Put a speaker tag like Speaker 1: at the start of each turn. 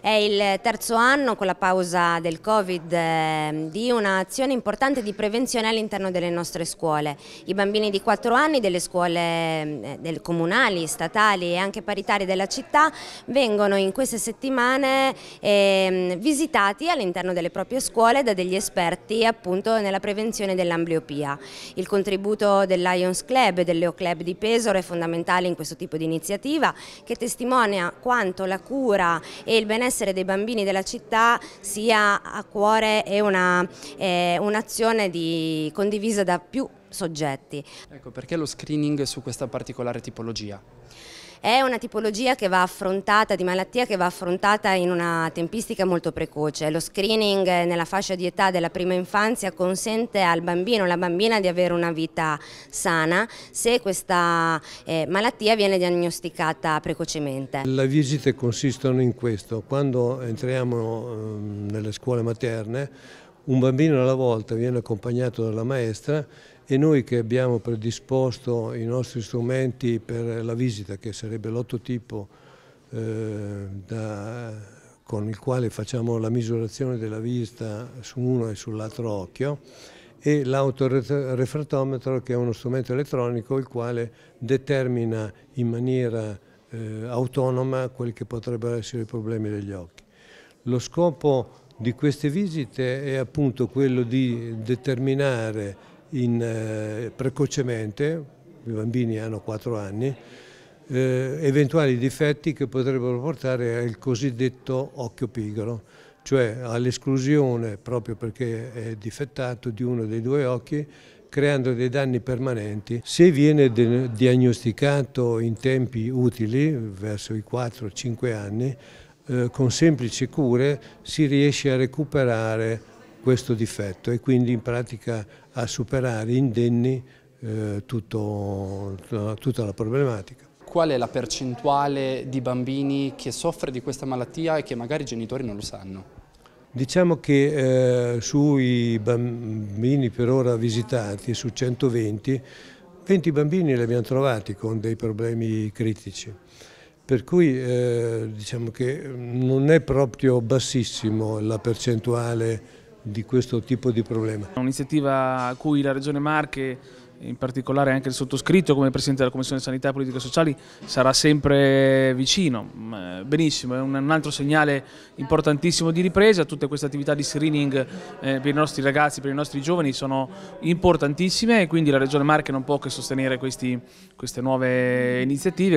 Speaker 1: È il terzo anno con la pausa del Covid ehm, di un'azione importante di prevenzione all'interno delle nostre scuole. I bambini di 4 anni delle scuole ehm, del comunali, statali e anche paritarie della città vengono in queste settimane ehm, visitati all'interno delle proprie scuole da degli esperti appunto nella prevenzione dell'ambliopia. Il contributo del Lions Club e del Leo Club di Pesaro è fondamentale in questo tipo di iniziativa che testimonia quanto la cura e il benessere benessere dei bambini della città sia a cuore e un'azione eh, un condivisa da più soggetti. Ecco, perché lo screening su questa particolare tipologia? È una tipologia che va affrontata, di malattia che va affrontata in una tempistica molto precoce. Lo screening nella fascia di età della prima infanzia consente al bambino o alla bambina di avere una vita sana se questa eh, malattia viene diagnosticata precocemente.
Speaker 2: Le visite consistono in questo, quando entriamo eh, nelle scuole materne un bambino alla volta viene accompagnato dalla maestra e noi che abbiamo predisposto i nostri strumenti per la visita, che sarebbe l'ottotipo eh, con il quale facciamo la misurazione della vista su uno e sull'altro occhio, e l'autorefratometro che è uno strumento elettronico il quale determina in maniera eh, autonoma quelli che potrebbero essere i problemi degli occhi. Lo scopo di queste visite è appunto quello di determinare in, eh, precocemente, i bambini hanno 4 anni, eh, eventuali difetti che potrebbero portare al cosiddetto occhio pigro, cioè all'esclusione proprio perché è difettato di uno dei due occhi creando dei danni permanenti. Se viene diagnosticato in tempi utili, verso i 4-5 anni, eh, con semplici cure si riesce a recuperare questo difetto e quindi in pratica a superare indenni eh, tutto, tutta la problematica.
Speaker 1: Qual è la percentuale di bambini che soffre di questa malattia e che magari i genitori non lo sanno?
Speaker 2: Diciamo che eh, sui bambini per ora visitati, su 120, 20 bambini li abbiamo trovati con dei problemi critici per cui eh, diciamo che non è proprio bassissimo la percentuale di questo tipo di problema.
Speaker 3: Un'iniziativa a cui la Regione Marche in particolare anche il sottoscritto come Presidente della Commissione Sanità e Politiche Sociali sarà sempre vicino. Mm, eh, benissimo, è un altro segnale importantissimo di ripresa, tutte queste attività di screening eh, per i nostri ragazzi, per i nostri giovani sono importantissime e quindi la Regione Marche non può che sostenere questi, queste nuove iniziative.